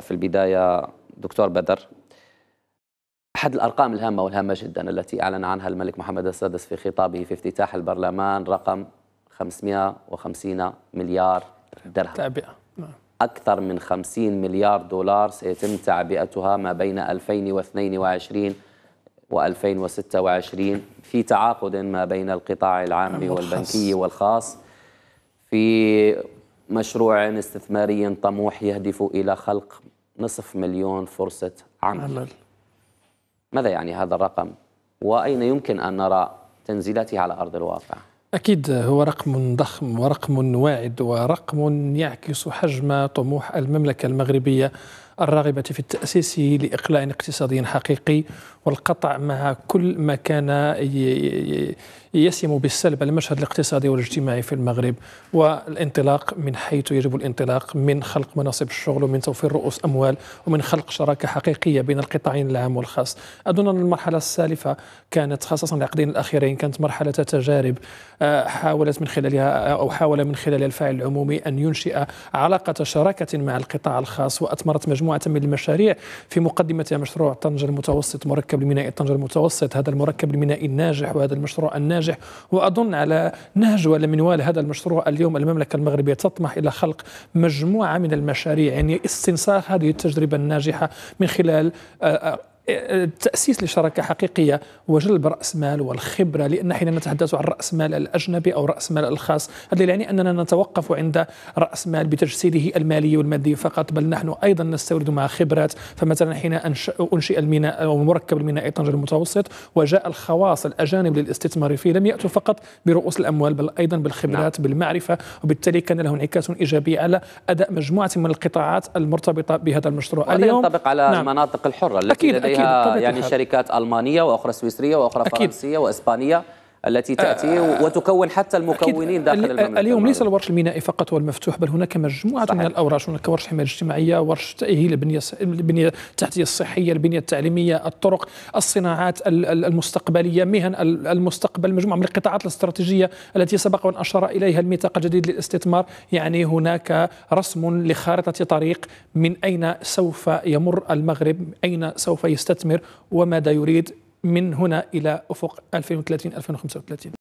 في البداية دكتور بدر أحد الأرقام الهامة والهامة جدا التي أعلن عنها الملك محمد السادس في خطابه في افتتاح البرلمان رقم 550 مليار درهم تعبئة نعم. أكثر من 50 مليار دولار سيتم تعبئتها ما بين 2022 و 2026 في تعاقد ما بين القطاع العام والبنكي والخاص في مشروع استثماري طموح يهدف إلى خلق نصف مليون فرصة عمل ماذا يعني هذا الرقم؟ وأين يمكن أن نرى تنزيلاته على أرض الواقع؟ أكيد هو رقم ضخم ورقم واعد ورقم يعكس حجم طموح المملكة المغربية الراغبة في التأسيس لإقلاع اقتصادي حقيقي والقطع مع كل ما كان يسم بالسلب المشهد الاقتصادي والاجتماعي في المغرب والانطلاق من حيث يجب الانطلاق من خلق مناصب الشغل ومن توفير رؤوس أموال ومن خلق شراكة حقيقية بين القطاعين العام والخاص أظن أن المرحلة السالفة كانت خاصة العقدين الأخيرين كانت مرحلة تجارب آه، حاولت من خلالها آه، أو حاول من خلالها الفاعل العمومي أن ينشئ علاقة شراكة مع القطاع الخاص وأثمرت مجموعة مجموعه من المشاريع في مقدمتها مشروع طنجه المتوسط مركب الميناء طنجه المتوسط هذا المركب الميناء الناجح وهذا المشروع الناجح واظن على نهج وعلى منوال هذا المشروع اليوم المملكه المغربيه تطمح الى خلق مجموعه من المشاريع يعني استنساخ هذه التجربه الناجحه من خلال آه، آه، تأسيس لشراكة حقيقية وجلب رأس مال والخبرة لأن حين نتحدث عن رأس مال الأجنبي أو رأس مال الخاص هذا يعني أننا نتوقف عند رأس مال بتجسيده المالي والمادي فقط بل نحن أيضا نستورد مع خبرات فمثلا حين أنشئ الميناء أو المركب الميناء طنجة المتوسط وجاء الخواص الأجانب للاستثمار فيه لم يأتوا فقط برؤوس الأموال بل أيضا بالخبرات نعم. بالمعرفة وبالتالي كان له انعكاس إيجابي على أداء مجموعة من القطاعات المرتبطة بهذا المشروع اليوم ينطبق على نعم. المناطق الحرة التي أكيد يعني شركات المانيه واخرى سويسريه واخرى أكيد. فرنسيه واسبانيه التي تاتي آه، آه، وتكون حتى المكونين داخل المملكه اليوم ليس الورش المينائي فقط والمفتوح بل هناك مجموعه صحيح. من الاوراش هناك ورش حمايه اجتماعيه ورش تاهيل البنيه البنيه التحتيه الصحيه البنيه التعليميه الطرق الصناعات المستقبليه مهن المستقبل مجموعه من القطاعات الاستراتيجيه التي سبق وان اشار اليها الميثاق الجديد للاستثمار يعني هناك رسم لخارطه طريق من اين سوف يمر المغرب اين سوف يستثمر وماذا يريد من هنا إلى أفق 2030 2035